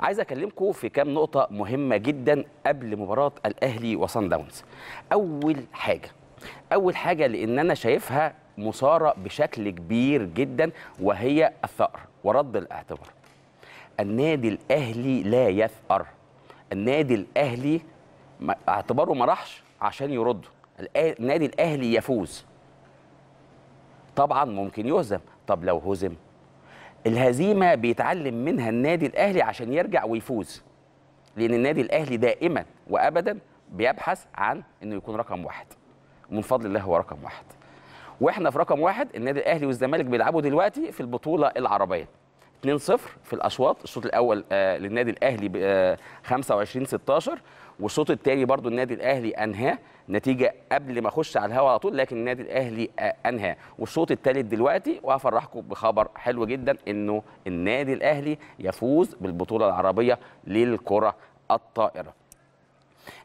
عايز اكلمكم في كام نقطه مهمه جدا قبل مباراه الاهلي وصن داونز اول حاجه اول حاجه لان انا شايفها مثاره بشكل كبير جدا وهي الثأر ورد الاعتبار النادي الاهلي لا يثأر النادي الاهلي اعتباره ما راحش عشان يرد النادي الاهلي يفوز طبعا ممكن يهزم طب لو هزم الهزيمه بيتعلم منها النادي الاهلي عشان يرجع ويفوز لان النادي الاهلي دائما وابدا بيبحث عن انه يكون رقم واحد ومن فضل الله هو رقم واحد واحنا في رقم واحد النادي الاهلي والزمالك بيلعبوا دلوقتي في البطوله العربيه 2-0 في الاشواط الشوط الاول آه، للنادي الاهلي 25 16 آه، والشوط الثاني برضو النادي الاهلي انهاه نتيجه قبل ما اخش على الهوا على طول لكن النادي الاهلي آه، انهاه والشوط الثالث دلوقتي وهفرحكم بخبر حلو جدا انه النادي الاهلي يفوز بالبطوله العربيه للكره الطائره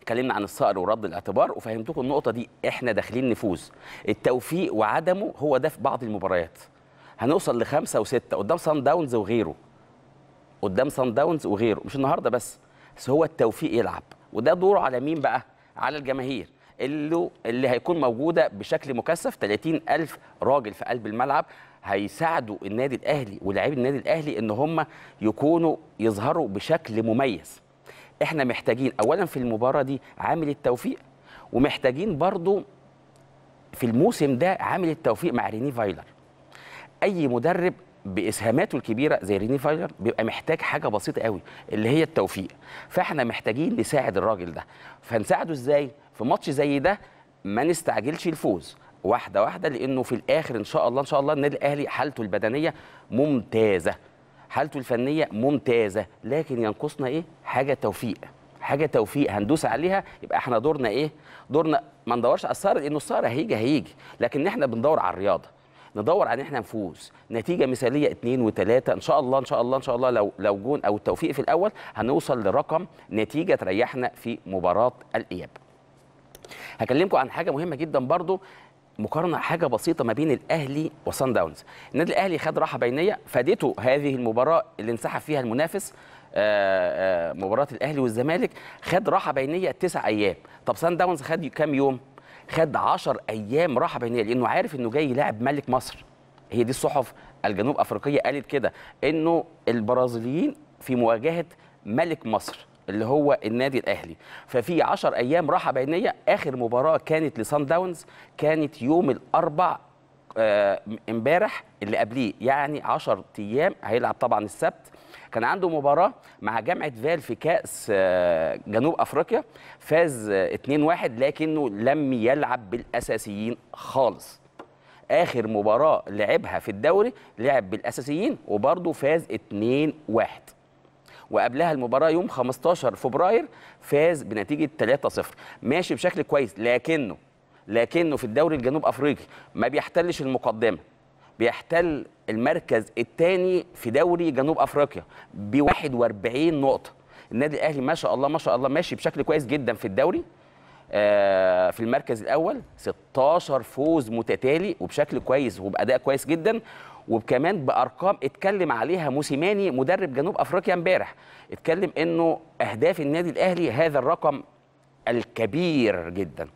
اتكلمنا عن الصقر ورد الاعتبار وفهمتكم النقطه دي احنا داخلين نفوز التوفيق وعدمه هو ده في بعض المباريات هنوصل لخمسه وسته قدام سان داونز وغيره قدام سان داونز وغيره مش النهارده بس بس هو التوفيق يلعب وده دوره على مين بقى على الجماهير اللي اللي هيكون موجوده بشكل مكثف 30000 راجل في قلب الملعب هيساعدوا النادي الاهلي ولاعيبه النادي الاهلي ان هم يكونوا يظهروا بشكل مميز احنا محتاجين اولا في المباراه دي عامل التوفيق ومحتاجين برضو في الموسم ده عامل التوفيق مع ريني فايلر اي مدرب باسهاماته الكبيره زي ريني فايلر بيبقى محتاج حاجه بسيطه قوي اللي هي التوفيق فاحنا محتاجين نساعد الراجل ده فنساعده ازاي في ماتش زي ده ما نستعجلش الفوز واحده واحده لانه في الاخر ان شاء الله ان شاء الله النادي الاهلي حالته البدنيه ممتازه حالته الفنيه ممتازه لكن ينقصنا ايه حاجه توفيق حاجه توفيق هندوس عليها يبقى احنا دورنا ايه دورنا ما ندورش على الثار لانه الثار هيجي هيجي لكن احنا بندور على الرياضه ندور على ان احنا نفوز نتيجه مثاليه اثنين وثلاثه ان شاء الله ان شاء الله ان شاء الله لو لو جون او التوفيق في الاول هنوصل لرقم نتيجه تريحنا في مباراه الاياب هكلمكم عن حاجه مهمه جدا برضو مقارنه حاجه بسيطه ما بين الاهلي وصن داونز النادي الاهلي خد راحه بينيه فادته هذه المباراه اللي انسحب فيها المنافس آه، آه، مباراه الاهلي والزمالك خد راحه بينيه تسع ايام طب سان داونز خد كام يوم خد 10 ايام راحه بينيه لانه عارف انه جاي يلاعب ملك مصر هي دي الصحف الجنوب افريقيه قالت كده انه البرازيليين في مواجهه ملك مصر اللي هو النادي الاهلي ففي 10 ايام راحه بينيه اخر مباراه كانت لسان داونز كانت يوم الاربع آه، امبارح اللي قبليه يعني 10 ايام هيلعب طبعا السبت كان عنده مباراه مع جامعه فال في كاس آه، جنوب افريقيا فاز 2-1 آه، لكنه لم يلعب بالاساسيين خالص اخر مباراه لعبها في الدوري لعب بالاساسيين وبرده فاز 2-1 وقبلها المباراه يوم 15 فبراير فاز بنتيجه 3-0 ماشي بشكل كويس لكنه لكنه في الدوري الجنوب افريقي ما بيحتلش المقدمه بيحتل المركز الثاني في دوري جنوب افريقيا ب 41 نقطه النادي الاهلي ما شاء الله ما شاء الله ماشي بشكل كويس جدا في الدوري آه، في المركز الاول 16 فوز متتالي وبشكل كويس وباداء كويس جدا وكمان بارقام اتكلم عليها موسيماني مدرب جنوب افريقيا امبارح اتكلم انه اهداف النادي الاهلي هذا الرقم الكبير جدا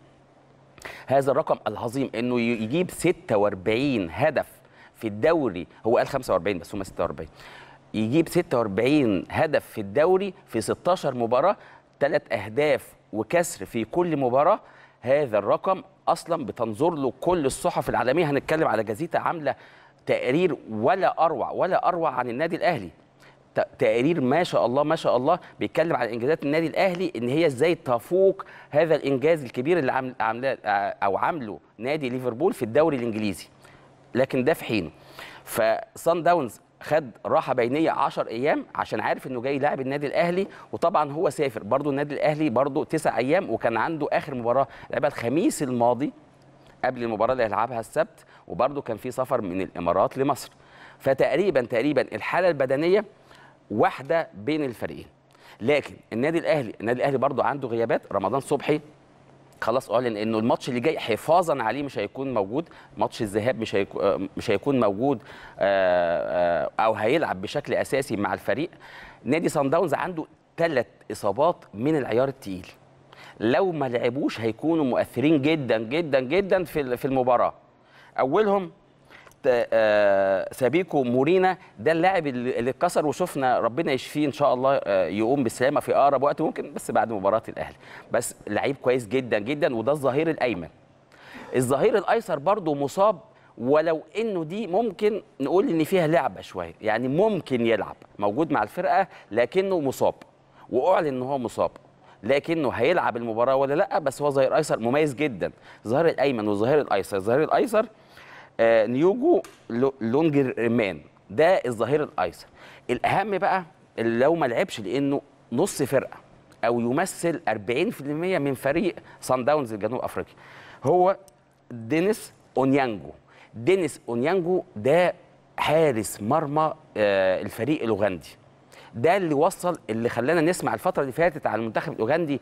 هذا الرقم العظيم انه يجيب 46 هدف في الدوري هو قال 45 بس هم 46 يجيب 46 هدف في الدوري في 16 مباراه ثلاث اهداف وكسر في كل مباراه هذا الرقم اصلا بتنظر له كل الصحف العالميه هنتكلم على جزيره عامله تقرير ولا اروع ولا اروع عن النادي الاهلي تقرير ما شاء الله ما شاء الله بيتكلم على انجازات النادي الاهلي ان هي ازاي تفوق هذا الانجاز الكبير اللي عامله عمل او عامله نادي ليفربول في الدوري الانجليزي لكن ده في حينه فصن داونز خد راحه بينيه 10 ايام عشان عارف انه جاي لاعب النادي الاهلي وطبعا هو سافر برضه النادي الاهلي برضه تسع ايام وكان عنده اخر مباراه لعبها الخميس الماضي قبل المباراه اللي هيلعبها السبت وبرضه كان في سفر من الامارات لمصر فتقريبا تقريبا الحاله البدنيه واحده بين الفريقين لكن النادي الاهلي النادي الاهلي برضه عنده غيابات رمضان صبحي خلاص اعلن انه الماتش اللي جاي حفاظا عليه مش هيكون موجود ماتش الذهاب مش مش هيكون موجود آه، آه، او هيلعب بشكل اساسي مع الفريق نادي سان داونز عنده ثلاث اصابات من العيار الثقيل لو ما لعبوش هيكونوا مؤثرين جدا جدا جدا في في المباراه اولهم آه، سابيكو مورينا ده اللاعب اللي اتكسر وشفنا ربنا يشفيه ان شاء الله آه، يقوم بالسلامه في اقرب وقت ممكن بس بعد مباراه الاهلي بس لعيب كويس جدا جدا وده الظهير الايمن الظهير الايسر برضه مصاب ولو انه دي ممكن نقول ان فيها لعبه شويه يعني ممكن يلعب موجود مع الفرقه لكنه مصاب واعلن ان هو مصاب لكنه هيلعب المباراه ولا لا بس هو ظهير ايسر مميز جدا ظهير الايمن والظهير الايسر الظهير الايسر آه، نيوجو لونجر مان ده الظهير الايسر الاهم بقى اللي لو ما لعبش لانه نص فرقه او يمثل 40% من فريق سان داونز الجنوب افريقي هو دينيس اونيانجو دينيس اونيانجو ده حارس مرمى آه، الفريق الاوغندي ده اللي وصل اللي خلانا نسمع الفتره اللي فاتت على المنتخب الاوغندي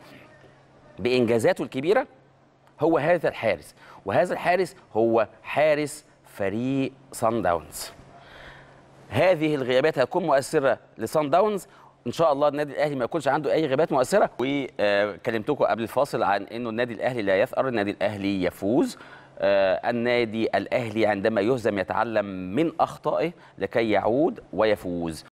بانجازاته الكبيره هو هذا الحارس وهذا الحارس هو حارس فريق سان داونز هذه الغيابات هتكون مؤثره لسان داونز ان شاء الله النادي الاهلي ما يكونش عنده اي غيابات مؤثره وكلمتكم قبل الفاصل عن انه النادي الاهلي لا يثأر النادي الاهلي يفوز آه، النادي الاهلي عندما يهزم يتعلم من اخطائه لكي يعود ويفوز